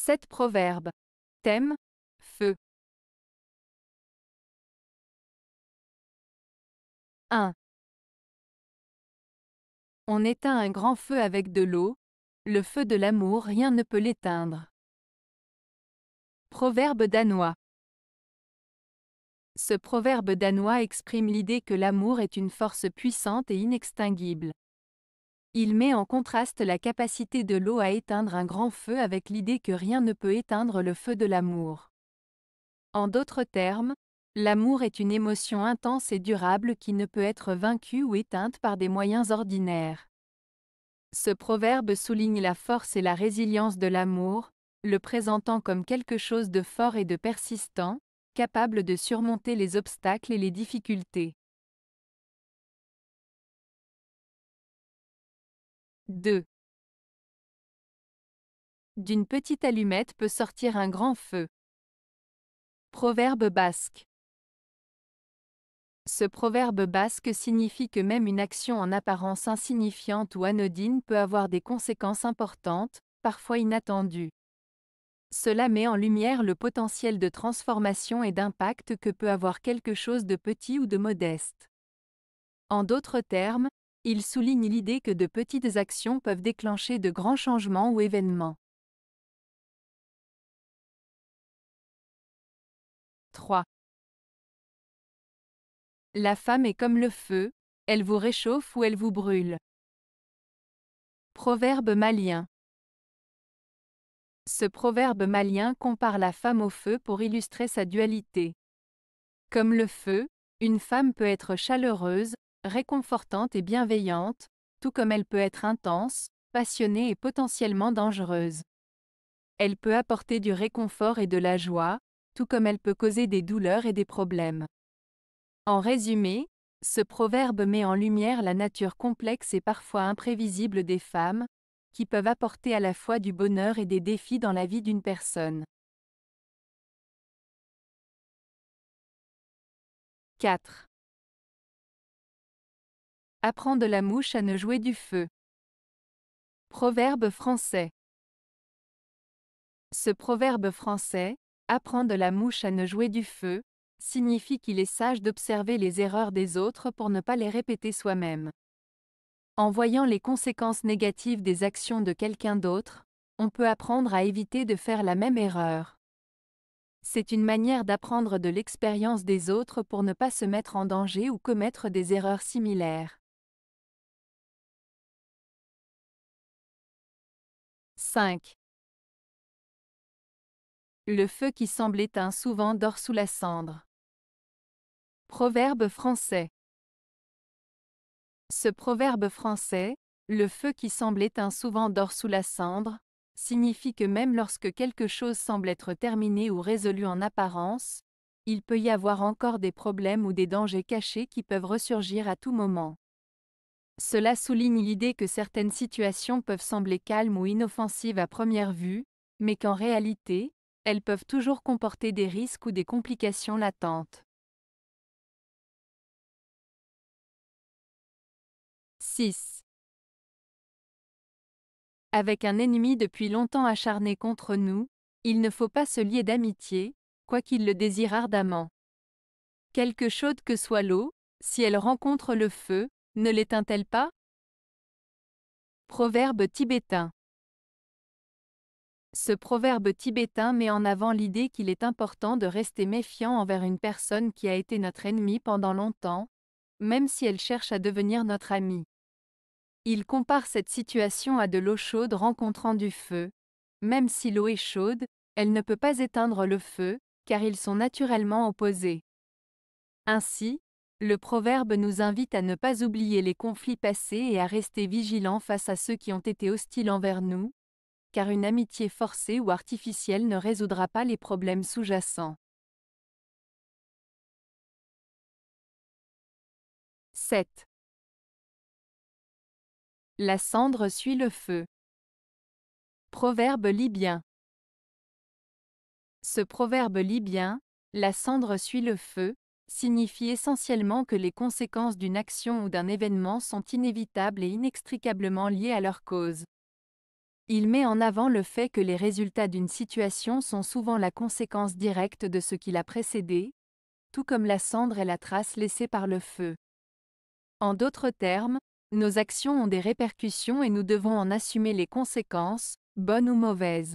Sept proverbes. Thème Feu. 1. On éteint un grand feu avec de l'eau, le feu de l'amour rien ne peut l'éteindre. Proverbe danois. Ce proverbe danois exprime l'idée que l'amour est une force puissante et inextinguible. Il met en contraste la capacité de l'eau à éteindre un grand feu avec l'idée que rien ne peut éteindre le feu de l'amour. En d'autres termes, l'amour est une émotion intense et durable qui ne peut être vaincue ou éteinte par des moyens ordinaires. Ce proverbe souligne la force et la résilience de l'amour, le présentant comme quelque chose de fort et de persistant, capable de surmonter les obstacles et les difficultés. 2. D'une petite allumette peut sortir un grand feu. Proverbe basque. Ce proverbe basque signifie que même une action en apparence insignifiante ou anodine peut avoir des conséquences importantes, parfois inattendues. Cela met en lumière le potentiel de transformation et d'impact que peut avoir quelque chose de petit ou de modeste. En d'autres termes, il souligne l'idée que de petites actions peuvent déclencher de grands changements ou événements. 3. La femme est comme le feu, elle vous réchauffe ou elle vous brûle. Proverbe malien. Ce proverbe malien compare la femme au feu pour illustrer sa dualité. Comme le feu, une femme peut être chaleureuse, réconfortante et bienveillante, tout comme elle peut être intense, passionnée et potentiellement dangereuse. Elle peut apporter du réconfort et de la joie, tout comme elle peut causer des douleurs et des problèmes. En résumé, ce proverbe met en lumière la nature complexe et parfois imprévisible des femmes, qui peuvent apporter à la fois du bonheur et des défis dans la vie d'une personne. 4. Apprends de la mouche à ne jouer du feu. Proverbe français. Ce proverbe français, Apprends de la mouche à ne jouer du feu, signifie qu'il est sage d'observer les erreurs des autres pour ne pas les répéter soi-même. En voyant les conséquences négatives des actions de quelqu'un d'autre, on peut apprendre à éviter de faire la même erreur. C'est une manière d'apprendre de l'expérience des autres pour ne pas se mettre en danger ou commettre des erreurs similaires. 5. Le feu qui semble éteint souvent dort sous la cendre. Proverbe français. Ce proverbe français, le feu qui semble éteint souvent dort sous la cendre, signifie que même lorsque quelque chose semble être terminé ou résolu en apparence, il peut y avoir encore des problèmes ou des dangers cachés qui peuvent ressurgir à tout moment. Cela souligne l'idée que certaines situations peuvent sembler calmes ou inoffensives à première vue, mais qu'en réalité, elles peuvent toujours comporter des risques ou des complications latentes. 6. Avec un ennemi depuis longtemps acharné contre nous, il ne faut pas se lier d'amitié, quoiqu'il le désire ardemment. Quelque chaude que soit l'eau, si elle rencontre le feu, ne l'éteint-elle pas Proverbe tibétain Ce proverbe tibétain met en avant l'idée qu'il est important de rester méfiant envers une personne qui a été notre ennemie pendant longtemps, même si elle cherche à devenir notre amie. Il compare cette situation à de l'eau chaude rencontrant du feu. Même si l'eau est chaude, elle ne peut pas éteindre le feu, car ils sont naturellement opposés. Ainsi, le proverbe nous invite à ne pas oublier les conflits passés et à rester vigilants face à ceux qui ont été hostiles envers nous, car une amitié forcée ou artificielle ne résoudra pas les problèmes sous-jacents. 7. La cendre suit le feu. Proverbe libyen. Ce proverbe libyen, la cendre suit le feu, signifie essentiellement que les conséquences d'une action ou d'un événement sont inévitables et inextricablement liées à leur cause. Il met en avant le fait que les résultats d'une situation sont souvent la conséquence directe de ce qui l'a précédé, tout comme la cendre est la trace laissée par le feu. En d'autres termes, nos actions ont des répercussions et nous devons en assumer les conséquences, bonnes ou mauvaises.